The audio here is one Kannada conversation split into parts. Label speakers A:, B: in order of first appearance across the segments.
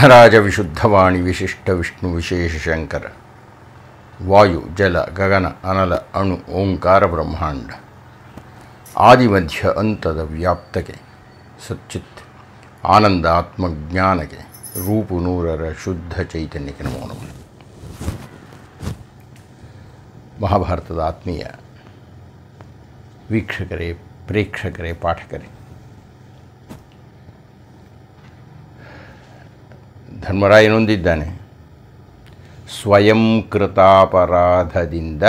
A: सिद्धराज विशुद्धवाणी विशिष्ट विष्णु विशेष शंकर वायु जल गगन अनल अणु ओंकार ब्रह्मांड आदि मध्य अंतद व्याप्त के सच्चित आनंद आत्मज्ञान के रूप नूरर शुद्ध चैतन्य के नमो नम महाभारत आत्मीय वीक्षकरे प्रेक्षकरे पाठकरे ಧರ್ಮರಾಯನೊಂದಿದ್ದಾನೆ ಸ್ವಯಂ ಕೃತಾಪರಾಧದಿಂದ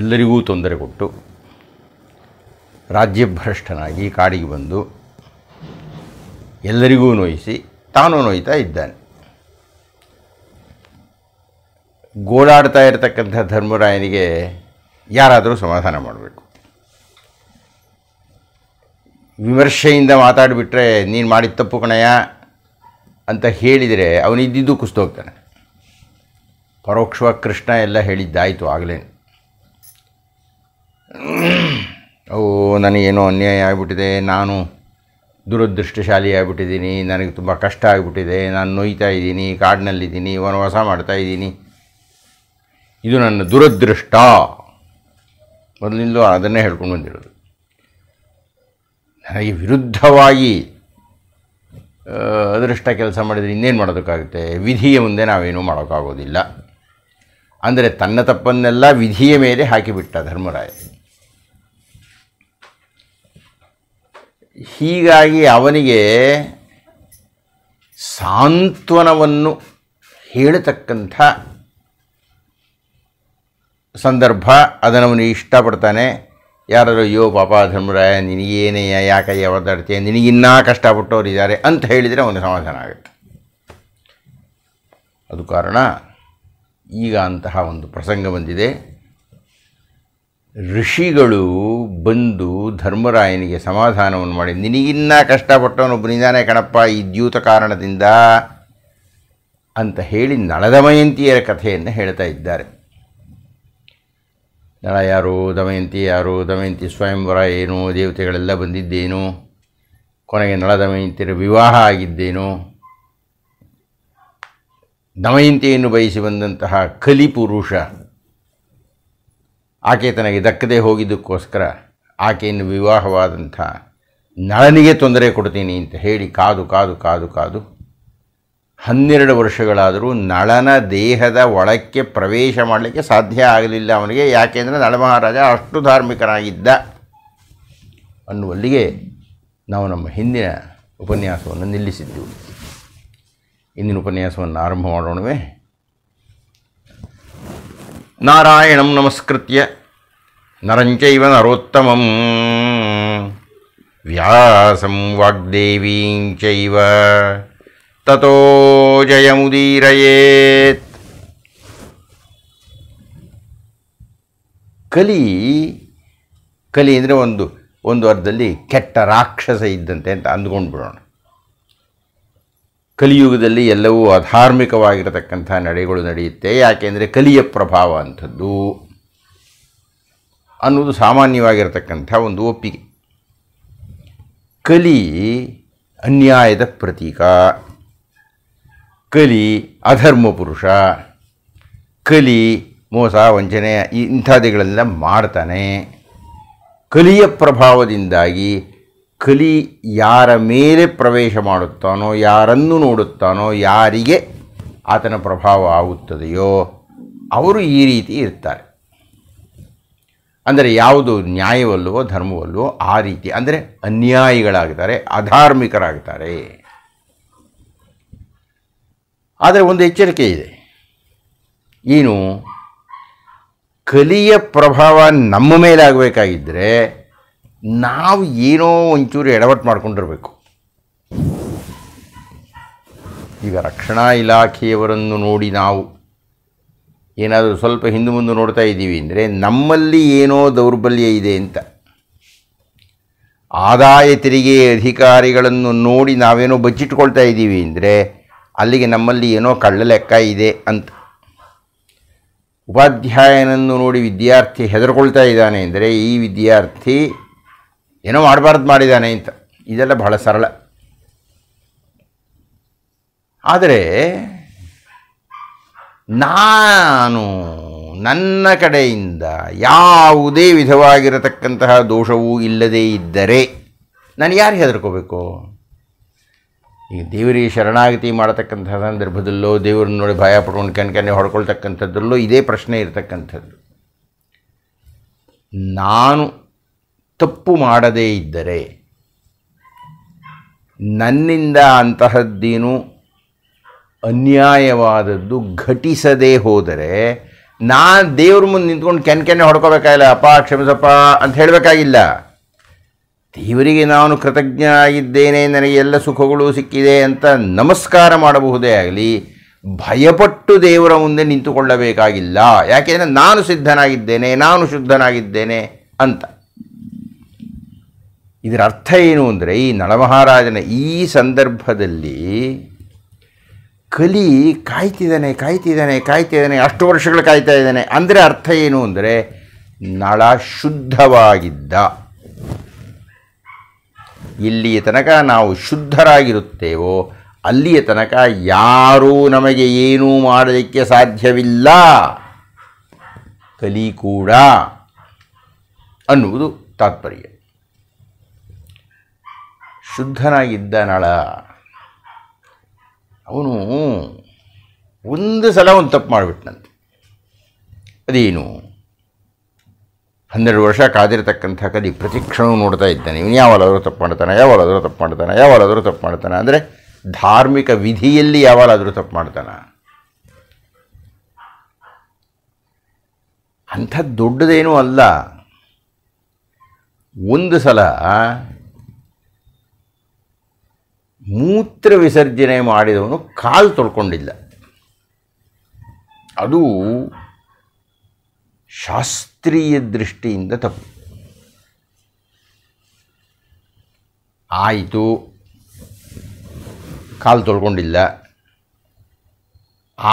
A: ಎಲ್ಲರಿಗೂ ತೊಂದರೆ ಕೊಟ್ಟು ರಾಜ್ಯಭ್ರಷ್ಟನಾಗಿ ಕಾಡಿಗೆ ಬಂದು ಎಲ್ಲರಿಗೂ ನೋಯಿಸಿ ತಾನು ನೋಯ್ತಾ ಇದ್ದಾನೆ ಗೋಳಾಡ್ತಾ ಇರತಕ್ಕಂಥ ಧರ್ಮರಾಯನಿಗೆ ಯಾರಾದರೂ ಸಮಾಧಾನ ಮಾಡಬೇಕು ವಿಮರ್ಶೆಯಿಂದ ಮಾತಾಡಿಬಿಟ್ರೆ ನೀನು ಮಾಡಿದ ತಪ್ಪು ಕಣಯ ಅಂತ ಹೇಳಿದರೆ ಅವನಿದ್ದಿದ್ದು ಹೋಗ್ತಾನೆ ಪರೋಕ್ಷವಾಗಿ ಕೃಷ್ಣ ಎಲ್ಲ ಹೇಳಿದ್ದಾಯಿತು ಆಗಲೇ ಓ ನನಗೇನೋ ಅನ್ಯಾಯ ಆಗಿಬಿಟ್ಟಿದೆ ನಾನು ದುರದೃಷ್ಟಶಾಲಿ ಆಗಿಬಿಟ್ಟಿದ್ದೀನಿ ನನಗೆ ತುಂಬ ಕಷ್ಟ ಆಗಿಬಿಟ್ಟಿದೆ ನಾನು ನೋಯ್ತಾ ಇದ್ದೀನಿ ಕಾಡಿನಲ್ಲಿದ್ದೀನಿ ವನವಾಸ ಮಾಡ್ತಾ ಇದ್ದೀನಿ ಇದು ನನ್ನ ದುರದೃಷ್ಟ ಮೊದಲಿಂದಲೂ ಅದನ್ನೇ ಹೇಳ್ಕೊಂಡು ಬಂದಿರೋದು ನನಗೆ ವಿರುದ್ಧವಾಗಿ ಅದೃಷ್ಟ ಕೆಲಸ ಮಾಡಿದರೆ ಇನ್ನೇನು ಮಾಡೋದಕ್ಕಾಗುತ್ತೆ ವಿಧಿಯ ಮುಂದೆ ನಾವೇನೂ ಮಾಡೋಕ್ಕಾಗೋದಿಲ್ಲ ಅಂದರೆ ತನ್ನ ತಪ್ಪನ್ನೆಲ್ಲ ವಿಧಿಯ ಮೇಲೆ ಹಾಕಿಬಿಟ್ಟ ಧರ್ಮರಾಯ ಹೀಗಾಗಿ ಅವನಿಗೆ ಸಾಂತ್ವನವನ್ನು ಹೇಳತಕ್ಕಂಥ ಸಂದರ್ಭ ಅದನ್ನು ಅವನು ಇಷ್ಟಪಡ್ತಾನೆ ಯಾರಾದರೂ ಅಯ್ಯೋ ಪಾಪ ಧರ್ಮರಾಯ ನಿನಗೇನೇ ಯಾಕಯ್ಯ ಒದ್ದಾಡ್ತೀಯ ನಿನಗಿನ್ನೂ ಕಷ್ಟಪಟ್ಟವ್ರು ಇದ್ದಾರೆ ಅಂತ ಹೇಳಿದರೆ ಒಂದು ಸಮಾಧಾನ ಆಗುತ್ತೆ ಅದು ಕಾರಣ ಈಗ ಅಂತಹ ಒಂದು ಪ್ರಸಂಗ ಬಂದಿದೆ ಋಷಿಗಳು ಬಂದು ಧರ್ಮರಾಯನಿಗೆ ಸಮಾಧಾನವನ್ನು ಮಾಡಿ ನಿನಗಿನ್ನ ಕಷ್ಟಪಟ್ಟವನೊಬ್ಬ ಕಣಪ್ಪ ಈ ದ್ಯೂತ ಕಾರಣದಿಂದ ಅಂತ ಹೇಳಿ ನಳದಮಯಂತಿಯರ ಕಥೆಯನ್ನು ಹೇಳ್ತಾ ಇದ್ದಾರೆ ನಳ ಯಾರು ದಮಯಂತಿ ಯಾರು ದಮಯಂತಿ ಸ್ವಯಂವರ ಏನು ದೇವತೆಗಳೆಲ್ಲ ಬಂದಿದ್ದೇನು ಕೊನೆಗೆ ನಳ ದಮಯಂತಿಯರ ವಿವಾಹ ಆಗಿದ್ದೇನು ದಮಯಂತಿಯನ್ನು ಬಯಸಿ ಬಂದಂತಹ ಪುರುಷ ಆಕೆ ತನಗೆ ದಕ್ಕದೆ ಹೋಗಿದ್ದಕ್ಕೋಸ್ಕರ ಆಕೆಯನ್ನು ವಿವಾಹವಾದಂಥ ನಳನಿಗೆ ತೊಂದರೆ ಕೊಡ್ತೀನಿ ಅಂತ ಹೇಳಿ ಕಾದು ಕಾದು ಕಾದು ಕಾದು ಹನ್ನೆರಡು ವರ್ಷಗಳಾದರೂ ನಳನ ದೇಹದ ಒಳಕ್ಕೆ ಪ್ರವೇಶ ಮಾಡಲಿಕ್ಕೆ ಸಾಧ್ಯ ಆಗಲಿಲ್ಲ ಅವನಿಗೆ ಯಾಕೆಂದರೆ ನಳಮಹಾರಾಜ ಅಷ್ಟು ಧಾರ್ಮಿಕನಾಗಿದ್ದ ಅನ್ನುವಲ್ಲಿಗೆ ನಾವು ನಮ್ಮ ಹಿಂದಿನ ಉಪನ್ಯಾಸವನ್ನು ನಿಲ್ಲಿಸಿದ್ದೆವು ಇಂದಿನ ಉಪನ್ಯಾಸವನ್ನು ಆರಂಭ ಮಾಡೋಣವೇ ನಾರಾಯಣಂ ನಮಸ್ಕೃತ್ಯ ನರಂಚೈವ ನರೋತ್ತಮಂ ವ್ಯಾಸಂ ವಾಗ್ದೇವೀಂಚವ ततो ಜಯಮುದೀರಯೇತ್ ಕಲಿ ಕಲಿ ಅಂದರೆ ಒಂದು ಒಂದು ಅರ್ಧದಲ್ಲಿ ಕೆಟ್ಟ ರಾಕ್ಷಸ ಇದ್ದಂತೆ ಅಂತ ಅಂದ್ಕೊಂಡು ಬಿಡೋಣ ಕಲಿಯುಗದಲ್ಲಿ ಎಲ್ಲವೂ ಅಧಾರ್ಮಿಕವಾಗಿರತಕ್ಕಂಥ ನಡೆಗಳು ನಡೆಯುತ್ತೆ ಯಾಕೆಂದರೆ ಕಲಿಯ ಪ್ರಭಾವ ಅಂಥದ್ದು ಅನ್ನೋದು ಸಾಮಾನ್ಯವಾಗಿರತಕ್ಕಂಥ ಒಂದು ಒಪ್ಪಿಗೆ ಕಲಿ ಅನ್ಯಾಯದ ಪ್ರತೀಕ ಕಲಿ ಅಧರ್ಮ ಪುರುಷ ಕಲಿ ಮೋಸ ವಂಚನೆ ಇಂಥಾದಿಗಳೆಲ್ಲ ಮಾಡ್ತಾನೆ ಕಲಿಯ ಪ್ರಭಾವದಿಂದಾಗಿ ಕಲಿ ಯಾರ ಮೇಲೆ ಪ್ರವೇಶ ಮಾಡುತ್ತಾನೋ ಯಾರನ್ನು ನೋಡುತ್ತಾನೋ ಯಾರಿಗೆ ಆತನ ಪ್ರಭಾವ ಆಗುತ್ತದೆಯೋ ಅವರು ಈ ರೀತಿ ಇರ್ತಾರೆ ಅಂದರೆ ಯಾವುದು ನ್ಯಾಯವಲ್ಲವೋ ಧರ್ಮವಲ್ಲವೋ ಆ ರೀತಿ ಅಂದರೆ ಅನ್ಯಾಯಿಗಳಾಗ್ತಾರೆ ಅಧಾರ್ಮಿಕರಾಗ್ತಾರೆ ಆದರೆ ಒಂದು ಎಚ್ಚರಿಕೆ ಇದೆ ಏನು ಕಲಿಯ ಪ್ರಭಾವ ನಮ್ಮ ಮೇಲೆ ಆಗಬೇಕಾಗಿದ್ದರೆ ನಾವು ಏನೋ ಒಂಚೂರು ಎಡವಟ್ಟು ಮಾಡ್ಕೊಂಡಿರಬೇಕು ಈಗ ರಕ್ಷಣಾ ಇಲಾಖೆಯವರನ್ನು ನೋಡಿ ನಾವು ಏನಾದರೂ ಸ್ವಲ್ಪ ಹಿಂದೆ ಮುಂದೆ ನೋಡ್ತಾ ಇದ್ದೀವಿ ಅಂದರೆ ನಮ್ಮಲ್ಲಿ ಏನೋ ದೌರ್ಬಲ್ಯ ಇದೆ ಅಂತ ಆದಾಯ ತೆರಿಗೆ ಅಧಿಕಾರಿಗಳನ್ನು ನೋಡಿ ನಾವೇನೋ ಬಚ್ಚಿಟ್ಕೊಳ್ತಾ ಇದ್ದೀವಿ ಅಂದರೆ ಅಲ್ಲಿಗೆ ನಮ್ಮಲ್ಲಿ ಏನೋ ಕಳ್ಳ ಲೆಕ್ಕ ಇದೆ ಅಂತ ಉಪಾಧ್ಯಾಯನನ್ನು ನೋಡಿ ವಿದ್ಯಾರ್ಥಿ ಹೆದರ್ಕೊಳ್ತಾ ಇದ್ದಾನೆ ಅಂದರೆ ಈ ವಿದ್ಯಾರ್ಥಿ ಏನೋ ಮಾಡಬಾರ್ದು ಮಾಡಿದ್ದಾನೆ ಅಂತ ಇದೆಲ್ಲ ಬಹಳ ಸರಳ ಆದರೆ ನಾನು ನನ್ನ ಕಡೆಯಿಂದ ಯಾವುದೇ ವಿಧವಾಗಿರತಕ್ಕಂತಹ ದೋಷವೂ ಇಲ್ಲದೇ ಇದ್ದರೆ ನಾನು ಯಾರು ಹೆದರ್ಕೋಬೇಕು ಈ ದೇವರಿಗೆ ಶರಣಾಗತಿ ಮಾಡತಕ್ಕಂಥ ಸಂದರ್ಭದಲ್ಲೋ ದೇವರನ್ನು ನೋಡಿ ಭಯ ಪಡ್ಕೊಂಡು ಕಣ್ಕನ್ನೆ ಹೊಡ್ಕೊಳ್ತಕ್ಕಂಥದ್ದಲ್ಲೋ ಇದೇ ಪ್ರಶ್ನೆ ಇರತಕ್ಕಂಥದ್ದು ನಾನು ತಪ್ಪು ಮಾಡದೇ ಇದ್ದರೆ ನನ್ನಿಂದ ಅಂತಹದ್ದೇನು ಅನ್ಯಾಯವಾದದ್ದು ಘಟಿಸದೇ ಹೋದರೆ ನಾನು ದೇವ್ರ ಮುಂದೆ ನಿಂತ್ಕೊಂಡು ಕೆನ್ನೆ ಹೊಡ್ಕೋಬೇಕಾಗಿಲ್ಲ ಅಪ್ಪ ಕ್ಷಮಿಸಪ್ಪ ಅಂತ ಹೇಳಬೇಕಾಗಿಲ್ಲ ದೇವರಿಗೆ ನಾನು ಕೃತಜ್ಞ ಆಗಿದ್ದೇನೆ ನನಗೆ ಎಲ್ಲ ಸುಖಗಳು ಸಿಕ್ಕಿದೆ ಅಂತ ನಮಸ್ಕಾರ ಮಾಡಬಹುದೇ ಆಗಲಿ ಭಯಪಟ್ಟು ದೇವರ ಮುಂದೆ ನಿಂತುಕೊಳ್ಳಬೇಕಾಗಿಲ್ಲ ಯಾಕೆಂದರೆ ನಾನು ಸಿದ್ಧನಾಗಿದ್ದೇನೆ ನಾನು ಶುದ್ಧನಾಗಿದ್ದೇನೆ ಅಂತ ಇದರ ಅರ್ಥ ಏನು ಅಂದರೆ ಈ ನಳಮಹಾರಾಜನ ಈ ಸಂದರ್ಭದಲ್ಲಿ ಕಲಿ ಕಾಯ್ತಿದ್ದಾನೆ ಕಾಯ್ತಿದ್ದಾನೆ ಕಾಯ್ತಿದ್ದಾನೆ ಅಷ್ಟು ವರ್ಷಗಳು ಕಾಯ್ತಾ ಇದ್ದಾನೆ ಅಂದರೆ ಅರ್ಥ ಏನು ಅಂದರೆ ನಳ ಶುದ್ಧವಾಗಿದ್ದ ಇಲ್ಲಿಯ ತನಕ ನಾವು ಶುದ್ಧರಾಗಿರುತ್ತೇವೋ ಅಲ್ಲಿಯ ತನಕ ಯಾರೂ ನಮಗೆ ಏನೂ ಮಾಡಲಿಕ್ಕೆ ಸಾಧ್ಯವಿಲ್ಲ ಕಲಿ ಕೂಡ ಅನ್ನುವುದು ತಾತ್ಪರ್ಯ ಶುದ್ಧನಾಗಿದ್ದ ನಳ ಅವನು ಒಂದು ಸಲ ಒಂದು ತಪ್ಪು ಮಾಡಿಬಿಟ್ನಂತೆ ಅದೇನು ಹನ್ನೆರಡು ವರ್ಷ ಕಾದಿರತಕ್ಕಂಥ ಕಲಿ ಪ್ರತಿ ಕ್ಷಣವೂ ನೋಡ್ತಾ ಇದ್ದಾನೆ ಇವನು ಯಾವಾಗಾದರೂ ತಪ್ಪು ಮಾಡ್ತಾನೆ ಯಾವಾಗಾದರೂ ತಪ್ಪು ಮಾಡ್ತಾನೆ ಯಾವಾಗಾದರೂ ತಪ್ಪು ಮಾಡ್ತಾನೆ ಅಂದರೆ ಧಾರ್ಮಿಕ ವಿಧಿಯಲ್ಲಿ ಯಾವಾಗಾದರೂ ತಪ್ಪು ಮಾಡ್ತಾನೆ ಅಂಥ ದೊಡ್ಡದೇನೂ ಅಲ್ಲ ಒಂದು ಸಲ ಮೂತ್ರ ವಿಸರ್ಜನೆ ಮಾಡಿದವನು ಕಾಲು ತೊಳ್ಕೊಂಡಿಲ್ಲ ಅದು ಶಾಸ್ತ್ರ ಸ್ತ್ರೀಯ ದೃಷ್ಟಿಯಿಂದ ತಪ್ಪು ಆಯಿತು ಕಾಲು ತೊಳ್ಕೊಂಡಿಲ್ಲ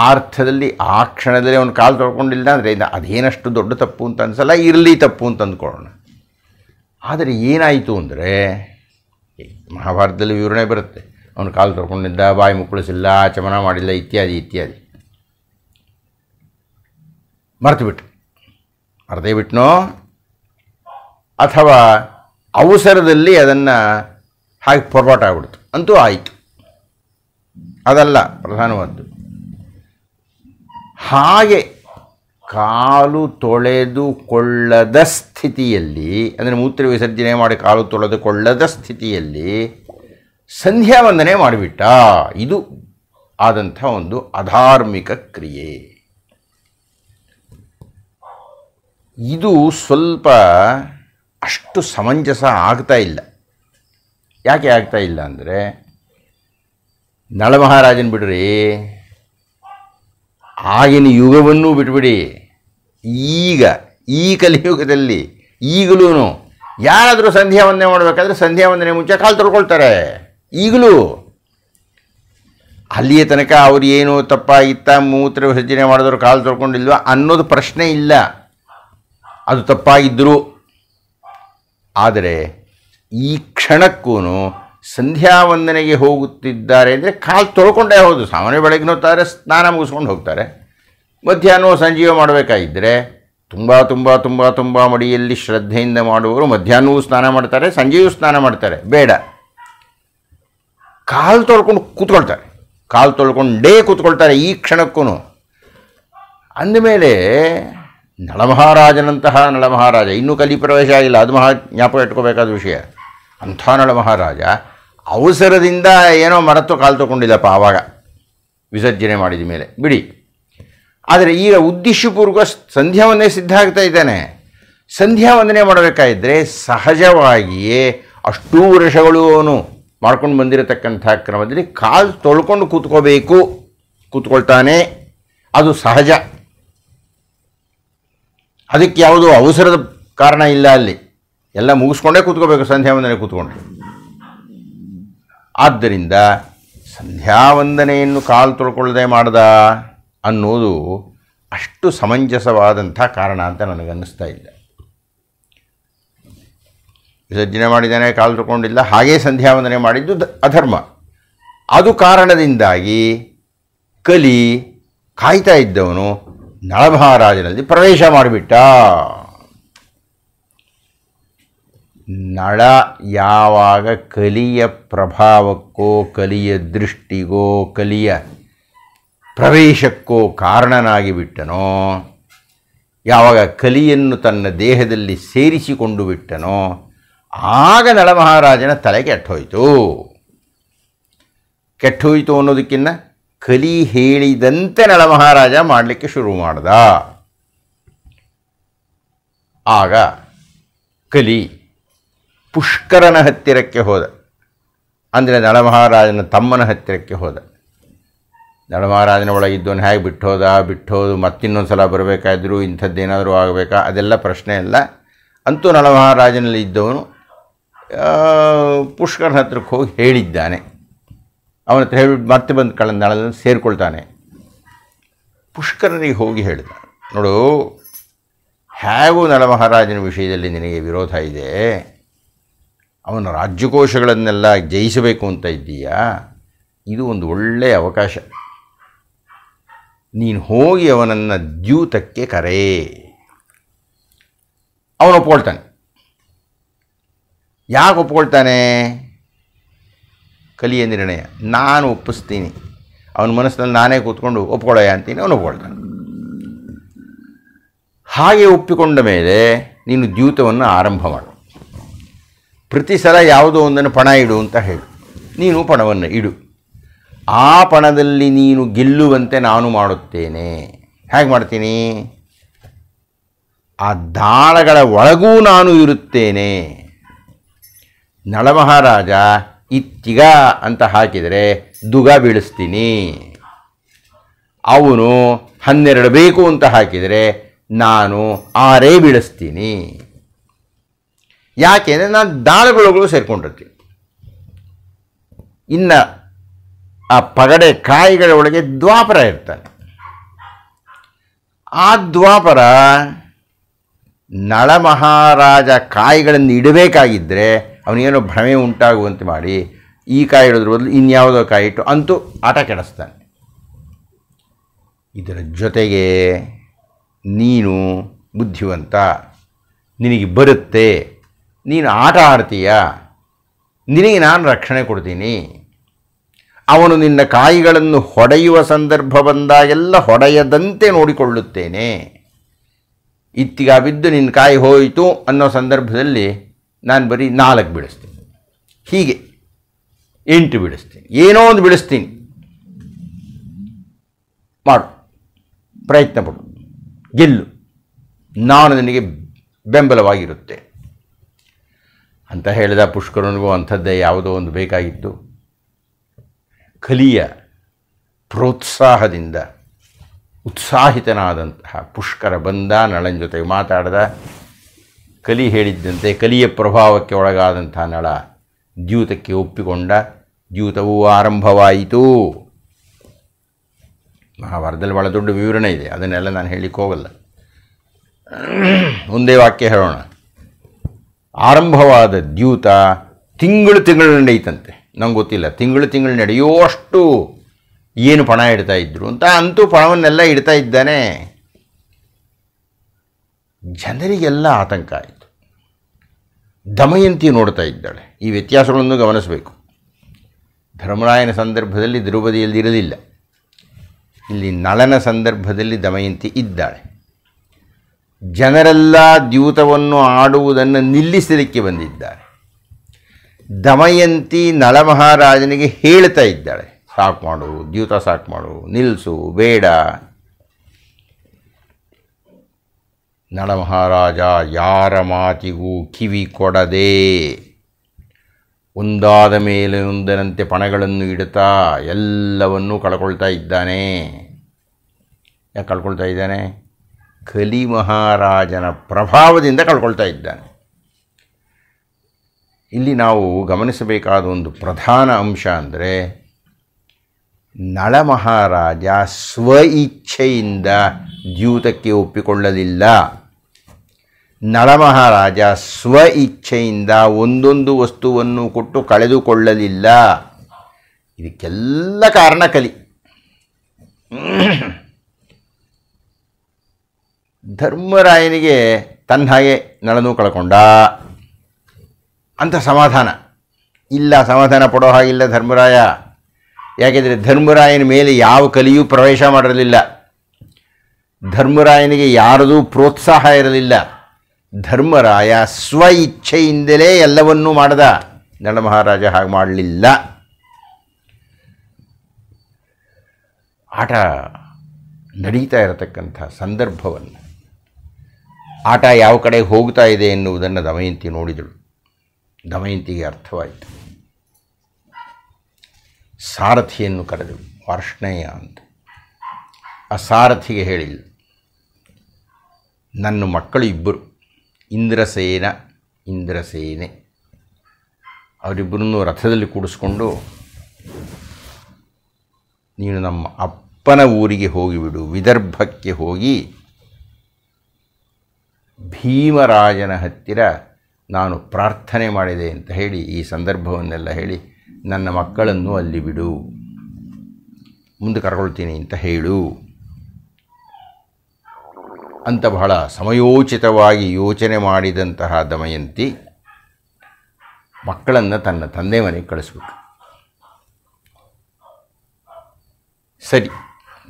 A: ಆ ಅರ್ಥದಲ್ಲಿ ಆ ಕ್ಷಣದಲ್ಲಿ ಅವನು ಕಾಲು ತೊಳ್ಕೊಂಡಿಲ್ಲ ಅಂದರೆ ಇದು ಅದೇನಷ್ಟು ದೊಡ್ಡ ತಪ್ಪು ಅಂತ ಅನ್ಸಲ್ಲ ಇರಲಿ ತಪ್ಪು ಅಂತ ಅಂದ್ಕೊಳ್ಳೋಣ ಆದರೆ ಏನಾಯಿತು ಅಂದರೆ ಮಹಾಭಾರತದಲ್ಲಿ ವಿವರಣೆ ಬರುತ್ತೆ ಅವನು ಕಾಲು ತೊಳ್ಕೊಂಡಿದ್ದ ಬಾಯಿ ಮುಕ್ಕಳಿಸಿಲ್ಲ ಚಮನ ಮಾಡಿಲ್ಲ ಇತ್ಯಾದಿ ಇತ್ಯಾದಿ ಮರೆತುಬಿಟ್ಟು ಬಿಟ್ಟು ಮಾಡದೇ ಬಿಟ್ನೋ ಅಥವಾ ಅವಸರದಲ್ಲಿ ಅದನ್ನು ಹಾಗೆ ಪೊರಬಾಟ ಆಗ್ಬಿಡ್ತು ಅಂತೂ ಆಯಿತು ಅದಲ್ಲ ಪ್ರಧಾನವಾದ್ದು ಹಾಗೆ ಕಾಲು ತೊಳೆದುಕೊಳ್ಳದ ಸ್ಥಿತಿಯಲ್ಲಿ ಅಂದರೆ ಮೂತ್ರ ವಿಸರ್ಜನೆ ಮಾಡಿ ಕಾಲು ತೊಳೆದುಕೊಳ್ಳದ ಸ್ಥಿತಿಯಲ್ಲಿ ಸಂಧ್ಯಾವಂದನೆ ಮಾಡಿಬಿಟ್ಟ ಇದು ಆದಂಥ ಒಂದು ಅಧಾರ್ಮಿಕ ಕ್ರಿಯೆ ಇದು ಸ್ವಲ್ಪ ಅಷ್ಟು ಸಮಂಜಸ ಆಗ್ತಾ ಇಲ್ಲ ಯಾಕೆ ಆಗ್ತಾ ಇಲ್ಲ ಅಂದರೆ ನಳಮಹಾರಾಜನ್ ಬಿಡ್ರಿ ಆಗಿನ ಯುಗವನ್ನೂ ಬಿಟ್ಬಿಡಿ ಈಗ ಈ ಕಲಿಯುಗದಲ್ಲಿ ಈಗಲೂ ಯಾರಾದರೂ ಸಂಧ್ಯಾ ವಂದನೆ ಮಾಡಬೇಕಾದ್ರೆ ಸಂಧ್ಯಾ ವಂದನೆ ಮುಂಚೆ ಕಾಲು ತೊಳ್ಕೊಳ್ತಾರೆ ಈಗಲೂ ಅಲ್ಲಿಯ ತನಕ ಅವ್ರು ಏನು ತಪ್ಪಾಗಿತ್ತ ಮೂತ್ರ ವಿಸರ್ಜನೆ ಮಾಡಿದ್ರು ಕಾಲು ತೊಳ್ಕೊಂಡಿಲ್ವ ಅನ್ನೋದು ಪ್ರಶ್ನೆ ಇಲ್ಲ ಅದು ತಪ್ಪಾಗಿದ್ದರೂ ಆದರೆ ಈ ಕ್ಷಣಕ್ಕೂ ಸಂಧ್ಯಾ ಹೋಗುತ್ತಿದ್ದಾರೆ ಅಂದರೆ ಕಾಲು ತೊಳ್ಕೊಂಡೇ ಹೌದು ಸಾಮಾನ್ಯ ಬೆಳಗ್ಗೆ ಹೋಗ್ತಾರೆ ಸ್ನಾನ ಮುಗಿಸ್ಕೊಂಡು ಹೋಗ್ತಾರೆ ಮಧ್ಯಾಹ್ನವೋ ಸಂಜೀವ ಮಾಡಬೇಕಾಗಿದ್ದರೆ ತುಂಬ ತುಂಬ ತುಂಬ ತುಂಬ ಮಡಿಯಲ್ಲಿ ಶ್ರದ್ಧೆಯಿಂದ ಮಾಡುವವರು ಮಧ್ಯಾಹ್ನವೂ ಸ್ನಾನ ಮಾಡ್ತಾರೆ ಸಂಜೆಯೂ ಸ್ನಾನ ಮಾಡ್ತಾರೆ ಬೇಡ ಕಾಲು ತೊಳ್ಕೊಂಡು ಕೂತ್ಕೊಳ್ತಾರೆ ಕಾಲು ತೊಳ್ಕೊಂಡೇ ಕೂತ್ಕೊಳ್ತಾರೆ ಈ ಕ್ಷಣಕ್ಕೂ ಅಂದಮೇಲೆ ನಳಮಹಾರಾಜನಂತಹ ನಳಮಹಾರಾಜ ಇನ್ನೂ ಕಲಿ ಪ್ರವೇಶ ಆಗಿಲ್ಲ ಅದು ಮಹಾ ಜ್ಞಾಪಕ ಇಟ್ಕೋಬೇಕಾದ ವಿಷಯ ಅಂಥ ನಳಮಹಾರಾಜ ಅವಸರದಿಂದ ಏನೋ ಮರತ್ತು ಕಾಲು ತಗೊಂಡಿಲ್ಲಪ್ಪ ಆವಾಗ ವಿಸರ್ಜನೆ ಮಾಡಿದ ಮೇಲೆ ಬಿಡಿ ಆದರೆ ಈಗ ಉದ್ದೇಶಪೂರ್ವಕ ಸಂಧ್ಯಾ ವಂದನೆ ಸಿದ್ಧ ಆಗ್ತಾ ಇದ್ದಾನೆ ಸಂಧ್ಯಾ ವಂದನೆ ಮಾಡಬೇಕಾದ್ರೆ ಸಹಜವಾಗಿಯೇ ಅಷ್ಟೂ ವರ್ಷಗಳು ಅವನು ಮಾಡ್ಕೊಂಡು ಬಂದಿರತಕ್ಕಂಥ ಕ್ರಮದಲ್ಲಿ ಕಾಲು ತೊಳ್ಕೊಂಡು ಕೂತ್ಕೋಬೇಕು ಕೂತ್ಕೊಳ್ತಾನೆ ಅದು ಸಹಜ ಅದಕ್ಕೆ ಯಾವುದೋ ಅವಸರದ ಕಾರಣ ಇಲ್ಲ ಅಲ್ಲಿ ಎಲ್ಲ ಮುಗಿಸ್ಕೊಂಡೇ ಕೂತ್ಕೋಬೇಕು ಸಂಧ್ಯಾ ವಂದನೆ ಕೂತ್ಕೊಂಡು ಆದ್ದರಿಂದ ಸಂಧ್ಯಾ ವಂದನೆಯನ್ನು ಕಾಲು ತೊಳ್ಕೊಳ್ಳದೆ ಮಾಡ್ದ ಅನ್ನೋದು ಅಷ್ಟು ಸಮಂಜಸವಾದಂಥ ಕಾರಣ ಅಂತ ನನಗನ್ನಿಸ್ತಾ ಇಲ್ಲ ವಿಸರ್ಜನೆ ಮಾಡಿದ್ದಾನೆ ಕಾಲು ತೊಳ್ಕೊಂಡಿಲ್ಲ ಹಾಗೇ ಸಂಧ್ಯಾ ವಂದನೆ ಮಾಡಿದ್ದು ಅಧರ್ಮ ಅದು ಕಾರಣದಿಂದಾಗಿ ಕಲಿ ಕಾಯ್ತಾ ಇದ್ದವನು ನಳಮಹಾರಾಜನಲ್ಲಿ ಪ್ರವೇಶ ಮಾಡಿಬಿಟ್ಟ ನಳ ಯಾವಾಗ ಕಲಿಯ ಪ್ರಭಾವಕ್ಕೋ ಕಲಿಯ ದೃಷ್ಟಿಗೋ ಕಲಿಯ ಪ್ರವೇಶಕ್ಕೋ ಕಾರಣನಾಗಿ ಬಿಟ್ಟನೋ ಯಾವಾಗ ಕಲಿಯನ್ನು ತನ್ನ ದೇಹದಲ್ಲಿ ಸೇರಿಸಿಕೊಂಡು ಬಿಟ್ಟನೋ ಆಗ ನಳಮಹಾರಾಜನ ತಲೆ ಕೆಟ್ಟೋಯಿತು ಕೆಟ್ಟೋಯಿತು ಅನ್ನೋದಕ್ಕಿಂತ ಕಲಿ ಹೇಳಿದಂತೆ ನಳಮಹಾರಾಜ ಮಾಡಲಿಕ್ಕೆ ಶುರು ಮಾಡ್ದ ಆಗ ಕಲಿ ಪುಷ್ಕರನ ಹತ್ತಿರಕ್ಕೆ ಹೋದ ಅಂದರೆ ನಳಮಹಾರಾಜನ ತಮ್ಮನ ಹತ್ತಿರಕ್ಕೆ ಹೋದ ನಳಮಹಾರಾಜನ ಇದ್ದವನು ಹೇಗೆ ಬಿಟ್ಟೋದ ಬಿಟ್ಟೋದು ಮತ್ತಿನ್ನೊಂದು ಸಲ ಬರಬೇಕಾದ್ರು ಇಂಥದ್ದೇನಾದರೂ ಆಗಬೇಕಾ ಅದೆಲ್ಲ ಪ್ರಶ್ನೆ ಅಲ್ಲ ಅಂತೂ ನಳಮಹಾರಾಜನಲ್ಲಿ ಇದ್ದವನು ಪುಷ್ಕರನ ಹತ್ತಿರಕ್ಕೆ ಹೋಗಿ ಹೇಳಿದ್ದಾನೆ ಅವನ ಹತ್ರ ಹೇಳ್ಬಿಟ್ಟು ಮತ್ತೆ ಬಂದು ಕಳೆದ ಸೇರಿಕೊಳ್ತಾನೆ ಪುಷ್ಕರನಿಗೆ ಹೋಗಿ ಹೇಳಿದ ನೋಡು ಹೇಗೂ ನಳಮಹಾರಾಜನ ವಿಷಯದಲ್ಲಿ ನಿನಗೆ ವಿರೋಧ ಇದೆ ಅವನ ರಾಜ್ಯಕೋಶಗಳನ್ನೆಲ್ಲ ಜಯಿಸಬೇಕು ಅಂತ ಇದ್ದೀಯಾ ಇದು ಒಂದು ಒಳ್ಳೆಯ ಅವಕಾಶ ನೀನು ಹೋಗಿ ಅವನನ್ನು ದ್ಯೂತಕ್ಕೆ ಕರೆ ಅವನು ಒಪ್ಕೊಳ್ತಾನೆ ಯಾಕೆ ಒಪ್ಕೊಳ್ತಾನೆ ಕಲಿಯ ನಿರ್ಣಯ ನಾನು ಒಪ್ಪಿಸ್ತೀನಿ ಅವನ ಮನಸ್ಸಿನಲ್ಲಿ ನಾನೇ ಕೂತ್ಕೊಂಡು ಒಪ್ಕೊಳ್ಳೋಯ ಅಂತೀನಿ ಅವನು ಒಪ್ಕೊಳ್ತಾನೆ ಹಾಗೆ ಒಪ್ಪಿಕೊಂಡ ಮೇಲೆ ನೀನು ದ್ಯೂತವನ್ನು ಆರಂಭ ಮಾಡು ಪ್ರತಿ ಸಲ ಯಾವುದೋ ಒಂದನ್ನು ಪಣ ಇಡು ಅಂತ ಹೇಳು ನೀನು ಪಣವನ್ನು ಇಡು ಆ ಪಣದಲ್ಲಿ ನೀನು ಗೆಲ್ಲುವಂತೆ ನಾನು ಮಾಡುತ್ತೇನೆ ಹೇಗೆ ಮಾಡ್ತೀನಿ ಆ ದಾಳಗಳ ಒಳಗೂ ನಾನು ಇರುತ್ತೇನೆ ನಳಮಹಾರಾಜ ಇತ್ತಿಗ ಅಂತ ಹಾಕಿದರೆ ದುಗ ಬೀಳಿಸ್ತೀನಿ ಅವನು ಹನ್ನೆರಡು ಬೇಕು ಅಂತ ಹಾಕಿದರೆ ನಾನು ಆರೇ ಬೀಳಿಸ್ತೀನಿ ಯಾಕೆಂದರೆ ನಾನು ದಾಳಗಳು ಸೇರಿಕೊಂಡಿರ್ತೀನಿ ಇನ್ನು ಆ ಪಗಡೆ ಕಾಯಿಗಳ ಒಳಗೆ ದ್ವಾಪರ ಇರ್ತಾನೆ ಆ ದ್ವಾಪರ ನಳಮಹಾರಾಜ ಕಾಯಿಗಳನ್ನು ಇಡಬೇಕಾಗಿದ್ದರೆ ಅವನಿಗೇನೋ ಭ್ರಮೆ ಉಂಟಾಗುವಂತೆ ಮಾಡಿ ಈ ಕಾಯಿ ಇಡೋದ್ರ ಬದಲು ಇನ್ಯಾವುದೋ ಕಾಯಿ ಇಟ್ಟು ಅಂತೂ ಆಟ ಕೆಡಿಸ್ತಾನೆ ಇದರ ಜೊತೆಗೆ ನೀನು ಬುದ್ಧಿವಂತ ನಿನಗೆ ಬರುತ್ತೆ ನೀನು ಆಟ ಆಡ್ತೀಯ ನಿನಗೆ ನಾನು ರಕ್ಷಣೆ ಕೊಡ್ತೀನಿ ಅವನು ನಿನ್ನ ಕಾಯಿಗಳನ್ನು ಹೊಡೆಯುವ ಸಂದರ್ಭ ಬಂದಾಗೆಲ್ಲ ಹೊಡೆಯದಂತೆ ನೋಡಿಕೊಳ್ಳುತ್ತೇನೆ ಇತ್ತಿಗ ಬಿದ್ದು ನಿನ್ನ ಕಾಯಿ ಹೋಯಿತು ಅನ್ನೋ ಸಂದರ್ಭದಲ್ಲಿ ನಾನು ಬರೀ ನಾಲ್ಕು ಬಿಡಿಸ್ತೀನಿ ಹೀಗೆ ಎಂಟು ಬಿಡಿಸ್ತೀನಿ ಏನೋ ಒಂದು ಬಿಡಿಸ್ತೀನಿ ಮಾಡು ಪ್ರಯತ್ನ ಪಡು ಗೆಲ್ಲು ನಾನು ನಿನಗೆ ಬೆಂಬಲವಾಗಿರುತ್ತೆ ಅಂತ ಹೇಳಿದ ಪುಷ್ಕರನಿಗೂ ಅಂಥದ್ದೇ ಯಾವುದೋ ಒಂದು ಬೇಕಾಗಿತ್ತು ಕಲಿಯ ಪ್ರೋತ್ಸಾಹದಿಂದ ಉತ್ಸಾಹಿತನಾದಂತಹ ಪುಷ್ಕರ ಬಂದ ನಳನ ಜೊತೆ ಮಾತಾಡಿದ ಕಲಿ ಹೇಳಿದ್ದಂತೆ ಕಲಿಯ ಪ್ರಭಾವಕ್ಕೆ ಒಳಗಾದಂಥ ನಳ ದ್ಯೂತಕ್ಕೆ ಒಪ್ಪಿಕೊಂಡ ದ್ಯೂತವು ಆರಂಭವಾಯಿತು ಮಹಾಭಾರತದಲ್ಲಿ ಭಾಳ ದೊಡ್ಡ ವಿವರಣೆ ಇದೆ ಅದನ್ನೆಲ್ಲ ನಾನು ಹೇಳಲಿಕ್ಕೆ ಹೋಗಲ್ಲ ಒಂದೇ ವಾಕ್ಯ ಹೇಳೋಣ ಆರಂಭವಾದ ದ್ಯೂತ ತಿಂಗಳು ತಿಂಗಳು ನಡೆಯಿತಂತೆ ನಂಗೆ ಗೊತ್ತಿಲ್ಲ ತಿಂಗಳು ತಿಂಗಳು ನಡೆಯುವಷ್ಟು ಏನು ಪಣ ಇಡ್ತಾ ಇದ್ರು ಅಂತ ಅಂತೂ ಪಣವನ್ನೆಲ್ಲ ಇಡ್ತಾ ಇದ್ದಾನೆ ಜನರಿಗೆಲ್ಲ ಆತಂಕ ಆಯಿತು ದಮಯಂತಿ ನೋಡ್ತಾ ಇದ್ದಾಳೆ ಈ ವ್ಯತ್ಯಾಸಗಳನ್ನು ಗಮನಿಸಬೇಕು ಧರ್ಮರಾಯನ ಸಂದರ್ಭದಲ್ಲಿ ದ್ರೌಪದಿಯಲ್ಲಿ ಇರಲಿಲ್ಲ ಇಲ್ಲಿ ನಳನ ಸಂದರ್ಭದಲ್ಲಿ ದಮಯಂತಿ ಇದ್ದಾಳೆ ಜನರೆಲ್ಲ ದ್ಯೂತವನ್ನು ಆಡುವುದನ್ನು ನಿಲ್ಲಿಸಲಿಕ್ಕೆ ಬಂದಿದ್ದಾರೆ ದಮಯಂತಿ ನಳಮಹಾರಾಜನಿಗೆ ಹೇಳ್ತಾ ಇದ್ದಾಳೆ ಸಾಕು ಮಾಡು ದ್ಯೂತ ಸಾಕು ಮಾಡು ನಿಲ್ಲಿಸು ಬೇಡ ನಳಮಹಾರಾಜ ಯಾರ ಮಾತಿಗೂ ಕಿವಿ ಕೊಡದೆ ಒಂದಾದ ಮೇಲೆ ಒಂದರಂತೆ ಪಣಗಳನ್ನು ಇಡುತ್ತಾ ಎಲ್ಲವನ್ನೂ ಕಳ್ಕೊಳ್ತಾ ಇದ್ದಾನೆ ಯಾಕೆ ಕಳ್ಕೊಳ್ತಾ ಇದ್ದಾನೆ ಕಲಿ ಮಹಾರಾಜನ ಪ್ರಭಾವದಿಂದ ಕಳ್ಕೊಳ್ತಾ ಇದ್ದಾನೆ ಇಲ್ಲಿ ನಾವು ಗಮನಿಸಬೇಕಾದ ಒಂದು ಪ್ರಧಾನ ಅಂಶ ಅಂದರೆ ನಳ ಮಹಾರಾಜ ಸ್ವಇಚ್ಛೆಯಿಂದ ದ್ಯೂತಕ್ಕೆ ಒಪ್ಪಿಕೊಳ್ಳಲಿಲ್ಲ ನಳಮಹಾರಾಜ ಸ್ವ ಇಚ್ಛೆಯಿಂದ ಒಂದೊಂದು ವಸ್ತುವನ್ನು ಕೊಟ್ಟು ಕಳೆದುಕೊಳ್ಳಲಿಲ್ಲ ಇದಕ್ಕೆಲ್ಲ ಕಾರಣ ಕಲಿ ಧರ್ಮರಾಯನಿಗೆ ತನ್ನ ಹಾಗೆ ನಳನೂ ಕಳ್ಕೊಂಡ ಅಂತ ಸಮಾಧಾನ ಇಲ್ಲ ಸಮಾಧಾನ ಪಡೋ ಹಾಗಿಲ್ಲ ಧರ್ಮರಾಯ ಯಾಕೆಂದರೆ ಧರ್ಮರಾಯನ ಮೇಲೆ ಯಾವ ಕಲಿಯೂ ಪ್ರವೇಶ ಮಾಡಿರಲಿಲ್ಲ ಧರ್ಮರಾಯನಿಗೆ ಯಾರದೂ ಪ್ರೋತ್ಸಾಹ ಇರಲಿಲ್ಲ ಧರ್ಮರಾಯ ಸ್ವ ಇಚ್ಛೆಯಿಂದಲೇ ಎಲ್ಲವನ್ನೂ ಮಾಡದ ಮಹಾರಾಜ ಹಾಗೆ ಮಾಡಲಿಲ್ಲ ಆಟ ನಡೀತಾ ಇರತಕ್ಕಂಥ ಸಂದರ್ಭವನ್ನು ಆಟ ಯಾವ ಕಡೆ ಹೋಗ್ತಾ ಇದೆ ಎನ್ನುವುದನ್ನು ದಮಯಂತಿ ನೋಡಿದಳು ದಮಯಂತಿಗೆ ಅರ್ಥವಾಯಿತು ಸಾರಥಿಯನ್ನು ಕರೆದಳು ವಾರ್ಷ್ಣೇಯ ಅಂತ ಆ ಸಾರಥಿಗೆ ಹೇಳಿಲ್ಲ ನನ್ನ ಮಕ್ಕಳು ಇಬ್ಬರು ಇಂದ್ರಸೇನ ಇಂದ್ರಸೇನೆ ಅವರಿಬ್ಬರನ್ನು ರಥದಲ್ಲಿ ಕೂಡಿಸ್ಕೊಂಡು ನೀನು ನಮ್ಮ ಅಪ್ಪನ ಊರಿಗೆ ಹೋಗಿಬಿಡು ವಿದರ್ಭಕ್ಕೆ ಹೋಗಿ ಭೀಮರಾಜನ ಹತ್ತಿರ ನಾನು ಪ್ರಾರ್ಥನೆ ಮಾಡಿದೆ ಅಂತ ಹೇಳಿ ಈ ಸಂದರ್ಭವನ್ನೆಲ್ಲ ಹೇಳಿ ನನ್ನ ಮಕ್ಕಳನ್ನು ಅಲ್ಲಿ ಬಿಡು ಮುಂದೆ ಕರ್ಕೊಳ್ತೀನಿ ಅಂತ ಹೇಳು ಅಂತ ಬಹಳ ಸಮಯೋಚಿತವಾಗಿ ಯೋಚನೆ ಮಾಡಿದಂತಹ ದಮಯಂತಿ ಮಕ್ಕಳನ್ನು ತನ್ನ ತಂದೆ ಮನೆಗೆ ಕಳಿಸ್ಬೇಕು ಸರಿ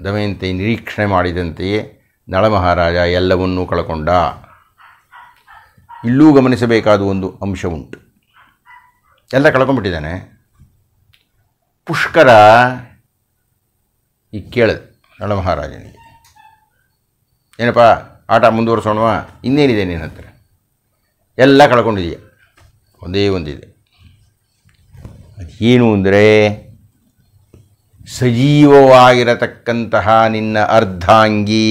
A: ದಮಯಂತಿ ನಿರೀಕ್ಷಣೆ ಮಾಡಿದಂತೆಯೇ ನಳಮಹಾರಾಜ ಎಲ್ಲವನ್ನೂ ಕಳಕೊಂಡ ಇಲ್ಲೂ ಗಮನಿಸಬೇಕಾದ ಒಂದು ಅಂಶ ಉಂಟು ಎಲ್ಲ ಕಳ್ಕೊಂಡ್ಬಿಟ್ಟಿದ್ದಾನೆ ಪುಷ್ಕರ ಈ ಕೇಳಿದೆ ನಳಮಹಾರಾಜನಿಗೆ ಏನಪ್ಪ ಆಟ ಮುಂದುವರಿಸೋಣ ಇನ್ನೇನಿದೆ ನಿನ್ನ ಹತ್ರ ಎಲ್ಲ ಕಳ್ಕೊಂಡಿದೀಯ ಒಂದೇ ಒಂದಿದೆ ಅದೇನು ಅಂದರೆ ಸಜೀವವಾಗಿರತಕ್ಕಂತಹ ನಿನ್ನ ಅರ್ಧಾಂಗಿ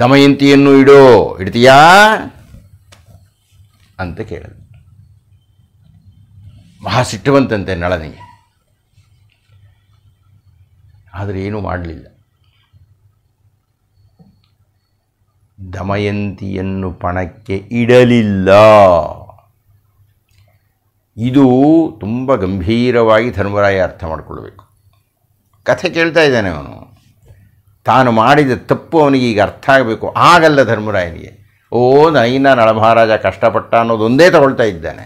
A: ದಮಯಂತಿಯನ್ನು ಇಡೋ ಇಡ್ತೀಯಾ ಅಂತ ಕೇಳಿದ ಮಹಾ ಸಿಟ್ಟವಂತಂತೆ ನಳನಿಗೆ ಆದರೆ ಏನೂ ಮಾಡಲಿಲ್ಲ ದಮಯಂತಿಯನ್ನು ಪಣಕ್ಕೆ ಇಡಲಿಲ್ಲ ಇದು ತುಂಬ ಗಂಭೀರವಾಗಿ ಧರ್ಮರಾಯ ಅರ್ಥ ಮಾಡಿಕೊಳ್ಬೇಕು ಕಥೆ ಕೇಳ್ತಾ ಇದ್ದಾನೆ ಅವನು ತಾನು ಮಾಡಿದ ತಪ್ಪು ಅವನಿಗೆ ಈಗ ಅರ್ಥ ಆಗಬೇಕು ಆಗಲ್ಲ ಧರ್ಮರಾಯನಿಗೆ ಓ ನೈನ ನಳಮಹಾರಾಜ ಕಷ್ಟಪಟ್ಟ ಅನ್ನೋದೊಂದೇ ತಗೊಳ್ತಾ ಇದ್ದಾನೆ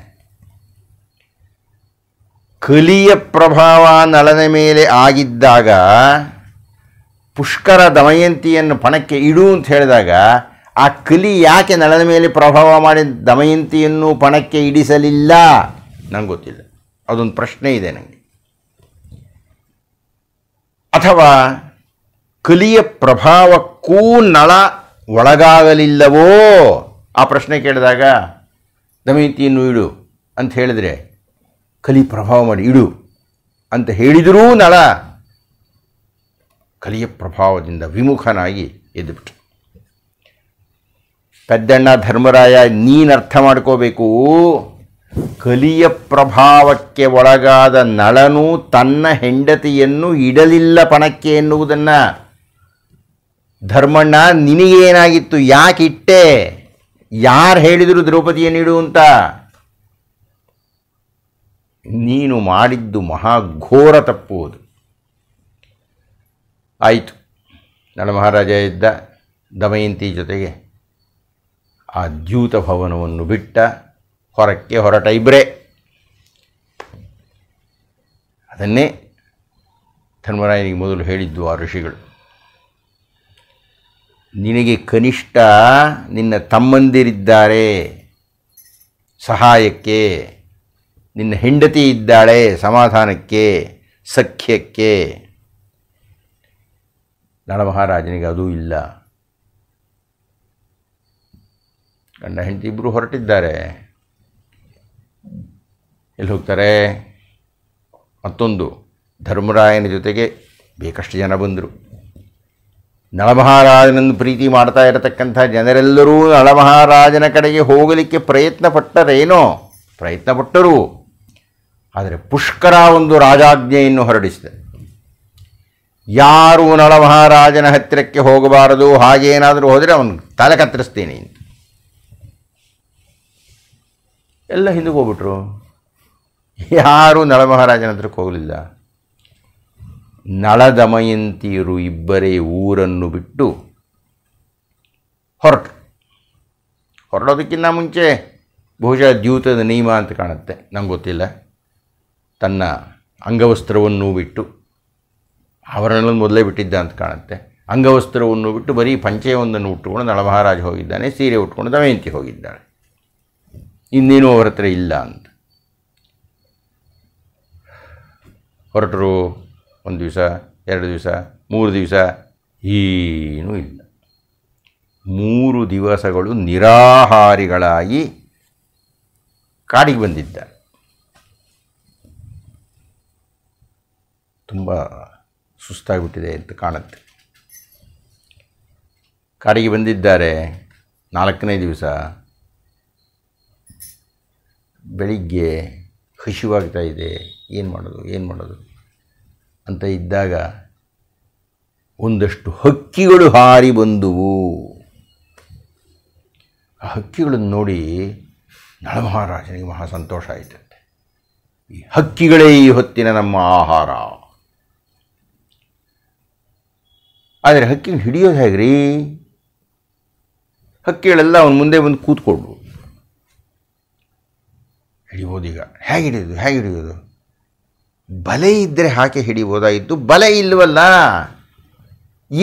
A: ಕಲಿಯ ಪ್ರಭಾವ ನಳನ ಮೇಲೆ ಆಗಿದ್ದಾಗ ಪುಷ್ಕರ ದಮಯಂತಿಯನ್ನು ಪಣಕ್ಕೆ ಇಡು ಅಂತ ಹೇಳಿದಾಗ ಆ ಕಲಿ ಯಾಕೆ ನಳನ ಮೇಲೆ ಪ್ರಭಾವ ಮಾಡಿ ದಮಯಂತಿಯನ್ನು ಪಣಕ್ಕೆ ಇಡಿಸಲಿಲ್ಲ ನಂಗೆ ಗೊತ್ತಿಲ್ಲ ಅದೊಂದು ಪ್ರಶ್ನೆ ಇದೆ ನನಗೆ ಅಥವಾ ಕಲಿಯ ಪ್ರಭಾವಕ್ಕೂ ನಳ ಒಳಗಾಗಲಿಲ್ಲವೋ ಆ ಪ್ರಶ್ನೆ ಕೇಳಿದಾಗ ದಮಯಂತಿಯನ್ನು ಇಡು ಅಂತ ಹೇಳಿದರೆ ಕಲಿ ಪ್ರಭಾವ ಮಾಡಿ ಇಡು ಅಂತ ಹೇಳಿದರೂ ನಳ ಕಲಿಯ ಪ್ರಭಾವದಿಂದ ವಿಮುಖನಾಗಿ ಎದ್ದುಬಿಟ್ಟು ಪೆದ್ದಣ್ಣ ಧರ್ಮರಾಯ ಅರ್ಥ ಮಾಡ್ಕೋಬೇಕು ಕಲಿಯ ಪ್ರಭಾವಕ್ಕೆ ಒಳಗಾದ ನಳನು ತನ್ನ ಹೆಂಡತಿಯನ್ನು ಇಡಲಿಲ್ಲ ಪಣಕ್ಕೆ ಎನ್ನುವುದನ್ನು ಧರ್ಮಣ್ಣ ನಿನಗೇನಾಗಿತ್ತು ಯಾಕೆ ಇಟ್ಟೆ ಯಾರು ಹೇಳಿದರು ದ್ರೌಪದಿಯ ನೀಡು ಅಂತ ನೀನು ಮಾಡಿದ್ದು ಮಹಾಘೋರ ತಪ್ಪುವುದು ಆಯಿತು ನಳ ಮಹಾರಾಜ ಇದ್ದ ದಮಯಂತಿ ಜೊತೆಗೆ ಆ ದ್ಯೂತ ಭವನವನ್ನು ಬಿಟ್ಟ ಹೊರಕ್ಕೆ ಹೊರಟ ಇಬ್ಬರೇ ಅದನ್ನೇ ಧರ್ಮರಾಯನಿಗೆ ಮೊದಲು ಹೇಳಿದ್ದು ಆ ಋಷಿಗಳು ನಿನಗೆ ಕನಿಷ್ಠ ನಿನ್ನ ತಮ್ಮಂದಿರಿದ್ದಾರೆ ಸಹಾಯಕ್ಕೆ ನಿನ್ನ ಹೆಂಡತಿ ಇದ್ದಾಳೆ ಸಮಾಧಾನಕ್ಕೆ ಸಖ್ಯಕ್ಕೆ ನಳಮಹಾರಾಜನಿಗೆ ಅದೂ ಇಲ್ಲ ಗಂಡ ಹೆಂಡತಿ ಇಬ್ಬರು ಹೊರಟಿದ್ದಾರೆ ಎಲ್ಲಿ ಹೋಗ್ತಾರೆ ಮತ್ತೊಂದು ಧರ್ಮರಾಯನ ಜೊತೆಗೆ ಬೇಕಷ್ಟು ಜನ ಬಂದರು ನಳಮಹಾರಾಜನನ್ನು ಪ್ರೀತಿ ಮಾಡ್ತಾ ಇರತಕ್ಕಂಥ ಜನರೆಲ್ಲರೂ ನಳಮಹಾರಾಜನ ಕಡೆಗೆ ಹೋಗಲಿಕ್ಕೆ ಪ್ರಯತ್ನ ಪಟ್ಟರೇನೋ ಪ್ರಯತ್ನ ಪಟ್ಟರು ಆದರೆ ಪುಷ್ಕರ ಒಂದು ರಾಜಾಜ್ಞೆಯನ್ನು ಹೊರಡಿಸಿದೆ ಯಾರು ನಳಮಹಾರಾಜನ ಹತ್ತಿರಕ್ಕೆ ಹೋಗಬಾರದು ಹಾಗೇನಾದರೂ ಹೋದರೆ ಅವನು ತಲೆ ಕತ್ತರಿಸ್ತೀನಿ ಎಲ್ಲ ಹಿಂದಕ್ಕೆ ಹೋಗ್ಬಿಟ್ರು ಯಾರೂ ನಳಮಹಾರಾಜನ ಹತ್ರಕ್ಕೆ ಹೋಗಲಿಲ್ಲ ನಳದಮಯಂತಿಯರು ಇಬ್ಬರೇ ಊರನ್ನು ಬಿಟ್ಟು ಹೊರಟು ಹೊರಡೋದಕ್ಕಿಂತ ಮುಂಚೆ ಬಹುಶಃ ದ್ಯೂತದ ನಿಯಮ ಅಂತ ಕಾಣುತ್ತೆ ನಂಗೆ ಗೊತ್ತಿಲ್ಲ ತನ್ನ ಅಂಗವಸ್ತ್ರವನ್ನು ಬಿಟ್ಟು ಆವರಣಗಳನ್ನು ಮೊದಲೇ ಬಿಟ್ಟಿದ್ದ ಅಂತ ಕಾಣುತ್ತೆ ಅಂಗವಸ್ತ್ರವನ್ನು ಬಿಟ್ಟು ಬರೀ ಪಂಚೆಯೊಂದನ್ನು ಉಟ್ಟುಕೊಂಡು ನಳಮಹಾರಾಜ ಹೋಗಿದ್ದಾನೆ ಸೀರೆ ಉಟ್ಕೊಂಡು ದಮಯಂತಿ ಹೋಗಿದ್ದಾಳೆ ಇನ್ನೇನು ಅವರ ಹತ್ರ ಇಲ್ಲ ಅಂತ ಹೊರಟರು ಒಂದು ದಿವಸ ಎರಡು ದಿವಸ ಮೂರು ದಿವಸ ಏನೂ ಇಲ್ಲ ಮೂರು ದಿವಸಗಳು ನಿರಾಹಾರಿಗಳಾಗಿ ಕಾಡಿಗೆ ಬಂದಿದ್ದ ತುಂಬ ಸುಸ್ತಾಗಿಬಿಟ್ಟಿದೆ ಅಂತ ಕಾಣುತ್ತೆ ಕಾಡಿಗೆ ಬಂದಿದ್ದಾರೆ ನಾಲ್ಕನೇ ದಿವಸ ಬೆಳಿಗ್ಗೆ ಹಸಿವಾಗ್ತಾ ಇದೆ ಏನು ಮಾಡೋದು ಏನು ಮಾಡೋದು ಅಂತ ಇದ್ದಾಗ ಒಂದಷ್ಟು ಹಕ್ಕಿಗಳು ಹಾರಿ ಬಂದುವು ಆ ಹಕ್ಕಿಗಳನ್ನು ನೋಡಿ ನಳಮಹಾರಾಜನಿಗೆ ಮಹಾ ಸಂತೋಷ ಆಯಿತಂತೆ ಈ ಹಕ್ಕಿಗಳೇ ಈ ಹೊತ್ತಿನ ನಮ್ಮ ಆಹಾರ ಆದರೆ ಹಕ್ಕಿನ ಹಿಡಿಯೋದು ಹೇಗೆ ರೀ ಹಕ್ಕಿಗಳೆಲ್ಲ ಅವನ ಮುಂದೆ ಬಂದು ಕೂತ್ಕೊಂಡ್ರು ಈಗ ಹೇಗೆ ಹಿಡಿಯೋದು ಹೇಗೆ ಹಿಡಿಯೋದು ಬಲೆ ಇದ್ದರೆ ಹಾಕಿ ಹಿಡಿಬೋದಾಗಿತ್ತು ಬಲೆ ಇಲ್ಲವಲ್ಲ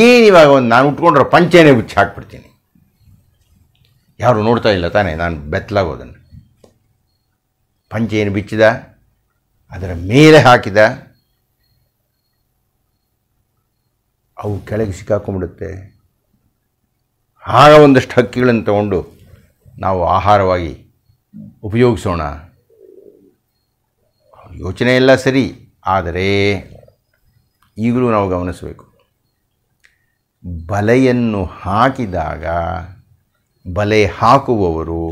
A: ಏನಿವಾಗ ಒಂದು ನಾನು ಉಟ್ಕೊಂಡ್ರೆ ಪಂಚೇನೇ ಬಿಚ್ಚಿ ಹಾಕ್ಬಿಡ್ತೀನಿ ಯಾರು ನೋಡ್ತಾ ಇಲ್ಲ ತಾನೇ ನಾನು ಬೆತ್ತಲಾಗೋದನ್ನು ಪಂಚೆಯನ್ನು ಬಿಚ್ಚಿದ ಅದರ ಮೇಲೆ ಹಾಕಿದ ಅವು ಕೆಳಗೆ ಸಿಕ್ಕಾಕೊಂಡ್ಬಿಡುತ್ತೆ ಆಗ ಒಂದಷ್ಟು ಹಕ್ಕಿಗಳನ್ನು ತಗೊಂಡು ನಾವು ಆಹಾರವಾಗಿ ಉಪಯೋಗಿಸೋಣ ಯೋಚನೆ ಎಲ್ಲ ಸರಿ ಆದರೆ ಈಗಲೂ ನಾವು ಗಮನಿಸಬೇಕು ಬಲೆಯನ್ನು ಹಾಕಿದಾಗ ಬಲೆ ಹಾಕುವವರು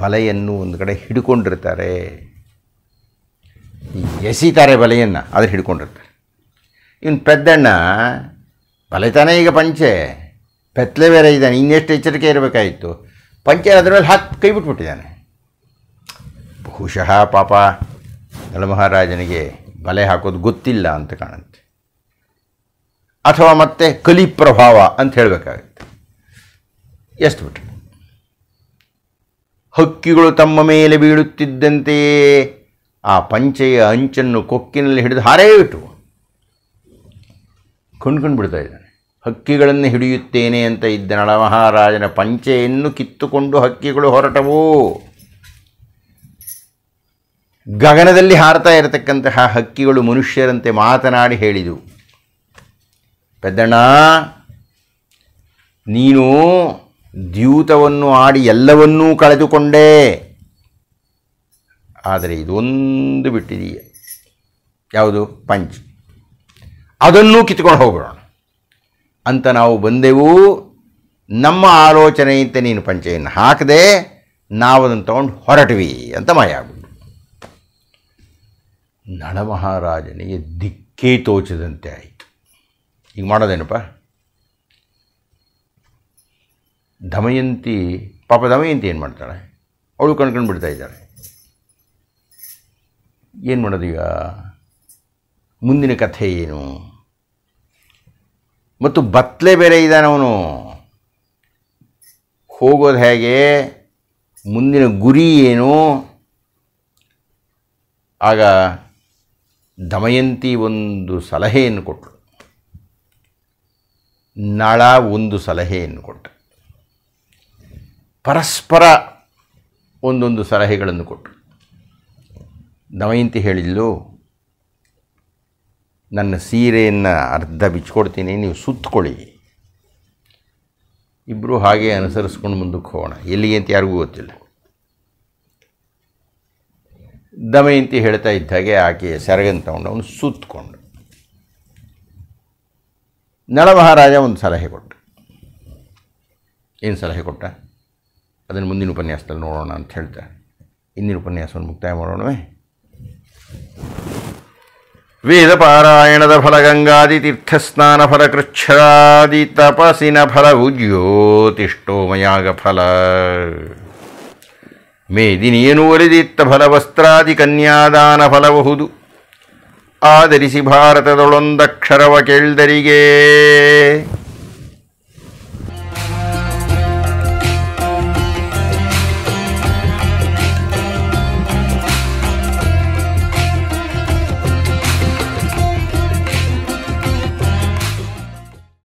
A: ಬಲೆಯನ್ನು ಒಂದು ಕಡೆ ಹಿಡ್ಕೊಂಡಿರ್ತಾರೆ ಎಸಿತಾರೆ ಬಲೆಯನ್ನು ಆದರೆ ಹಿಡ್ಕೊಂಡಿರ್ತಾರೆ ಇವನು ಪೆದ್ದಣ್ಣ ಬಲಿತಾನೆ ಈಗ ಪಂಚೆ ಪೆತ್ಲೆ ಬೇರೆ ಇದ್ದಾನೆ ಇನ್ನೆಷ್ಟು ಎಚ್ಚರಿಕೆ ಇರಬೇಕಾಯಿತು ಪಂಚೆ ಅದರ ಮೇಲೆ ಹಾಕಿ ಕೈ ಬಿಟ್ಬಿಟ್ಟಿದ್ದಾನೆ ಬಹುಶಃ ಪಾಪ ನಳಮಹಾರಾಜನಿಗೆ ಬಲೆ ಹಾಕೋದು ಗೊತ್ತಿಲ್ಲ ಅಂತ ಕಾಣುತ್ತೆ ಅಥವಾ ಮತ್ತೆ ಕಲಿ ಪ್ರಭಾವ ಅಂತ ಹೇಳಬೇಕಾಗುತ್ತೆ ಎಷ್ಟು ಬಿಟ್ರೆ ಹಕ್ಕಿಗಳು ತಮ್ಮ ಮೇಲೆ ಬೀಳುತ್ತಿದ್ದಂತೆಯೇ ಆ ಪಂಚೆಯ ಅಂಚನ್ನು ಕೊಕ್ಕಿನಲ್ಲಿ ಹಿಡಿದು ಹಾರೇ ಬಿಟ್ಟು ಕೊಂಡ್ಕೊಂಡು ಬಿಡ್ತಾ ಇದ್ದಾನೆ ಹಕ್ಕಿಗಳನ್ನು ಹಿಡಿಯುತ್ತೇನೆ ಅಂತ ಇದ್ದ ನಳಮಹಾರಾಜನ ಪಂಚೆಯನ್ನು ಕಿತ್ತುಕೊಂಡು ಹಕ್ಕಿಗಳು ಹೊರಟವು ಗಗನದಲ್ಲಿ ಹಾರತಾ ಇರತಕ್ಕಂತಹ ಹಕ್ಕಿಗಳು ಮನುಷ್ಯರಂತೆ ಮಾತನಾಡಿ ಹೇಳಿದವು ಪೆದ್ದಣ್ಣ ನೀನು ದ್ಯೂತವನ್ನು ಆಡಿ ಎಲ್ಲವನ್ನೂ ಕಳೆದುಕೊಂಡೆ ಆದರೆ ಇದೊಂದು ಬಿಟ್ಟಿದೀಯ ಯಾವುದು ಪಂಚ್ ಅದನ್ನೂ ಕಿತ್ಕೊಂಡು ಹೋಗ್ಬಿಡೋಣ ಅಂತ ನಾವು ಬಂದೆವು ನಮ್ಮ ಆಲೋಚನೆಯಿಂದ ನೀನು ಪಂಚೆಯನ್ನು ಹಾಕದೆ ನಾವು ಅದನ್ನು ತಗೊಂಡು ಹೊರಟ್ವಿ ಅಂತ ಮಾಯ ಆಗ್ಬಿಟ್ಟು ನಳಮಹಾರಾಜನಿಗೆ ದಿಕ್ಕೇ ತೋಚದಂತೆ ಆಯಿತು ಈಗ ಮಾಡೋದೇನಪ್ಪ ದಮಯಂತಿ ಪಾಪ ದಮಯಂತಿ ಏನು ಮಾಡ್ತಾಳೆ ಅವಳು ಕಣ್ಕೊಂಡು ಬಿಡ್ತಾ ಇದ್ದಾಳೆ ಏನು ಈಗ ಮುಂದಿನ ಕಥೆ ಏನು ಮತ್ತು ಬತ್ಲೆ ಬೇರೆ ಇದ್ದಾನವನು ಹೋಗೋದು ಹೇಗೆ ಮುಂದಿನ ಗುರಿ ಏನು ಆಗ ದಮಯಂತಿ ಒಂದು ಸಲಹೆಯನ್ನು ಕೊಟ್ಟರು ನಳ ಒಂದು ಸಲಹೆಯನ್ನು ಕೊಟ್ಟ ಪರಸ್ಪರ ಒಂದೊಂದು ಸಲಹೆಗಳನ್ನು ಕೊಟ್ಟರು ದಮಯಂತಿ ಹೇಳಿದ್ಲು ನನ್ನ ಸೀರೆಯನ್ನು ಅರ್ಧ ಬಿಚ್ಕೊಡ್ತೀನಿ ನೀವು ಸುತ್ತಕೊಳ್ಳಿ ಇಬ್ಬರು ಹಾಗೆ ಅನುಸರಿಸ್ಕೊಂಡು ಮುಂದಕ್ಕೆ ಹೋಗೋಣ ಎಲ್ಲಿಗೆ ಅಂತ ಯಾರಿಗೂ ಗೊತ್ತಿಲ್ಲ ದಮಯಂತಿ ಹೇಳ್ತಾ ಇದ್ದ ಹಾಗೆ ಆಕೆಯ ಸೆರಗನ್ನು ತಗೊಂಡು ಅವನು ಸುತ್ತಕೊಂಡು ನಳ ಒಂದು ಸಲಹೆ ಕೊಟ್ಟ ಏನು ಸಲಹೆ ಕೊಟ್ಟ ಅದನ್ನು ಮುಂದಿನ ಉಪನ್ಯಾಸದಲ್ಲಿ ನೋಡೋಣ ಅಂತ ಹೇಳ್ತಾ ಇಂದಿನ ಉಪನ್ಯಾಸವನ್ನು ಮುಕ್ತಾಯ ಮಾಡೋಣವೇ ವೇದ ಪಾರಾಯಣದ ಫಲ ಗಂಗಾದಿ ತೀರ್ಥಸ್ನಾನ ಫಲ ಕೃಚ್ಛಾದಿ ತಪಸಿನ ಫಲವು ಜ್ಯೋತಿಷ್ಠೋಮಯಾಗ ಫಲ ಮೇದಿನಿಯನು ಒಲಿದಿತ್ತ ಫಲವಸ್ತ್ರಾದಿ ಕನ್ಯಾದಾನ ಫಲಬಹುದು ಆಧರಿಸಿ ಭಾರತದೊಳೊಂದಕ್ಷರವ ಕೇಳ್ದರಿಗೆ